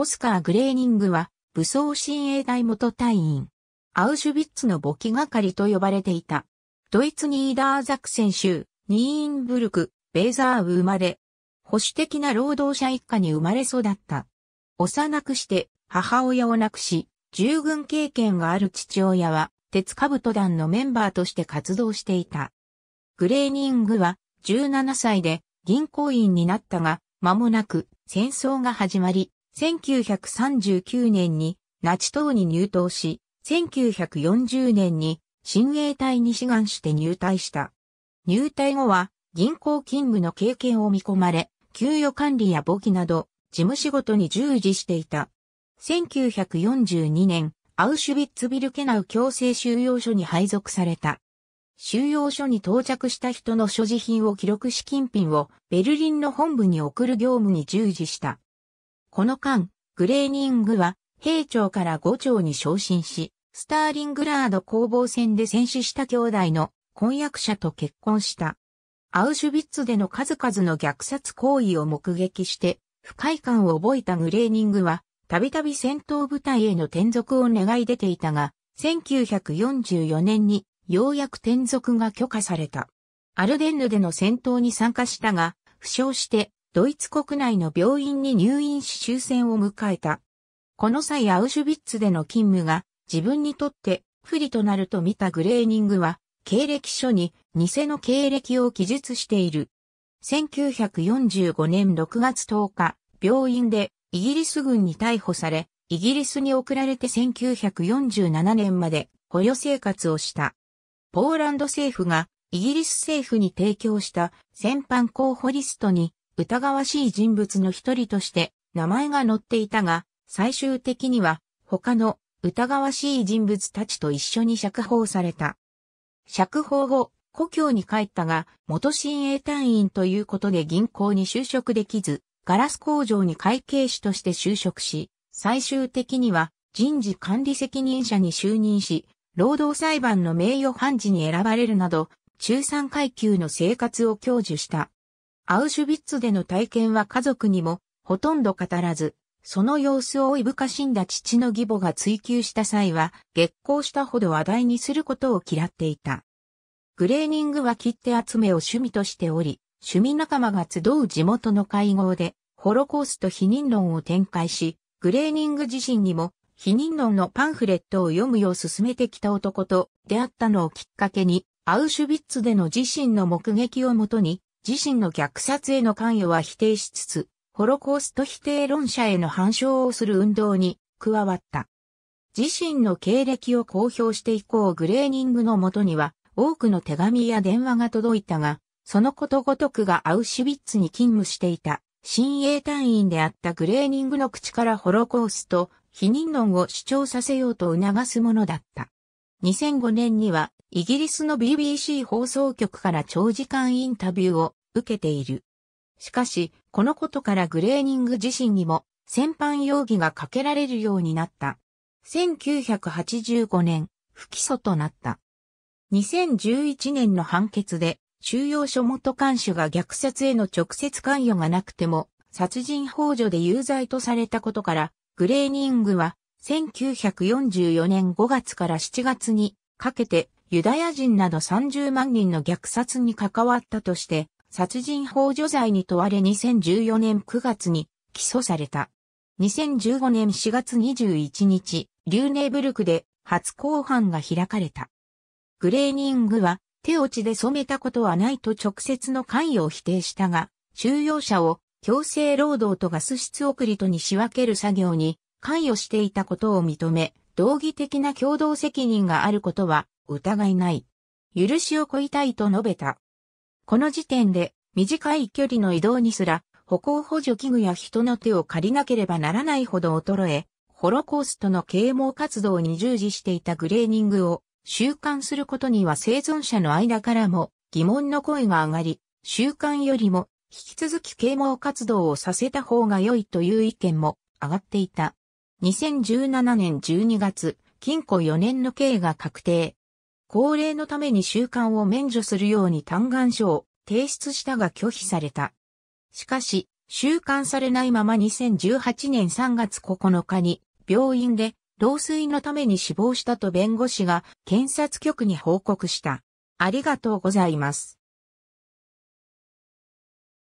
オスカー・グレーニングは、武装親衛隊元隊員。アウシュビッツの簿記係と呼ばれていた。ドイツニーダーザクセン州、ニーンブルク、ベーザーウ生まれ。保守的な労働者一家に生まれ育った。幼くして母親を亡くし、従軍経験がある父親は、鉄兜団のメンバーとして活動していた。グレーニングは17歳で銀行員になったが、間もなく戦争が始まり、1939年にナチ党に入党し、1940年に親衛隊に志願して入隊した。入隊後は銀行勤務の経験を見込まれ、給与管理や簿記など事務仕事に従事していた。1942年、アウシュビッツビルケナウ強制収容所に配属された。収容所に到着した人の所持品を記録し金品をベルリンの本部に送る業務に従事した。この間、グレーニングは、兵長から五長に昇進し、スターリングラード攻防戦で戦死した兄弟の婚約者と結婚した。アウシュビッツでの数々の虐殺行為を目撃して、不快感を覚えたグレーニングは、たびたび戦闘部隊への転属を願い出ていたが、1944年にようやく転属が許可された。アルデンヌでの戦闘に参加したが、負傷してドイツ国内の病院に入院し終戦を迎えた。この際アウシュビッツでの勤務が自分にとって不利となると見たグレーニングは、経歴書に偽の経歴を記述している。1945年6月10日、病院でイギリス軍に逮捕され、イギリスに送られて1947年まで捕虜生活をした。ポーランド政府がイギリス政府に提供した戦犯候補リストに疑わしい人物の一人として名前が載っていたが、最終的には他の疑わしい人物たちと一緒に釈放された。釈放後、故郷に帰ったが、元親衛隊員ということで銀行に就職できず、ガラス工場に会計士として就職し、最終的には人事管理責任者に就任し、労働裁判の名誉判事に選ばれるなど、中産階級の生活を享受した。アウシュビッツでの体験は家族にもほとんど語らず、その様子をいぶかしんだ父の義母が追求した際は、激高したほど話題にすることを嫌っていた。グレーニングは切手集めを趣味としており、趣味仲間が集う地元の会合で、ホロコースト否認論を展開し、グレーニング自身にも否認論のパンフレットを読むよう進めてきた男と出会ったのをきっかけに、アウシュビッツでの自身の目撃をもとに、自身の虐殺への関与は否定しつつ、ホロコースト否定論者への反証をする運動に加わった。自身の経歴を公表して以降グレーニングのもとには多くの手紙や電話が届いたが、そのことごとくがアウシュビッツに勤務していた新鋭隊員であったグレーニングの口からホロコースト、否認論を主張させようと促すものだった。2005年にはイギリスの BBC 放送局から長時間インタビューを受けている。しかし、このことからグレーニング自身にも戦犯容疑がかけられるようになった。1985年、不起訴となった。2011年の判決で、収容所元監守が虐殺への直接関与がなくても、殺人幇助で有罪とされたことから、グレーニングは、1944年5月から7月にかけて、ユダヤ人など30万人の虐殺に関わったとして、殺人法助罪に問われ2014年9月に起訴された。2015年4月21日、リューネーブルクで初公判が開かれた。グレーニングは手落ちで染めたことはないと直接の関与を否定したが、収容者を強制労働とガス室送りとに仕分ける作業に関与していたことを認め、道義的な共同責任があることは疑いない。許しをこいたいと述べた。この時点で短い距離の移動にすら歩行補助器具や人の手を借りなければならないほど衰え、ホロコーストの啓蒙活動に従事していたグレーニングを習慣することには生存者の間からも疑問の声が上がり、習慣よりも引き続き啓蒙活動をさせた方が良いという意見も上がっていた。2017年12月、禁錮4年の刑が確定。高齢のために習慣を免除するように嘆願書を提出したが拒否された。しかし、習慣されないまま2018年3月9日に病院で老衰のために死亡したと弁護士が検察局に報告した。ありがとうございます。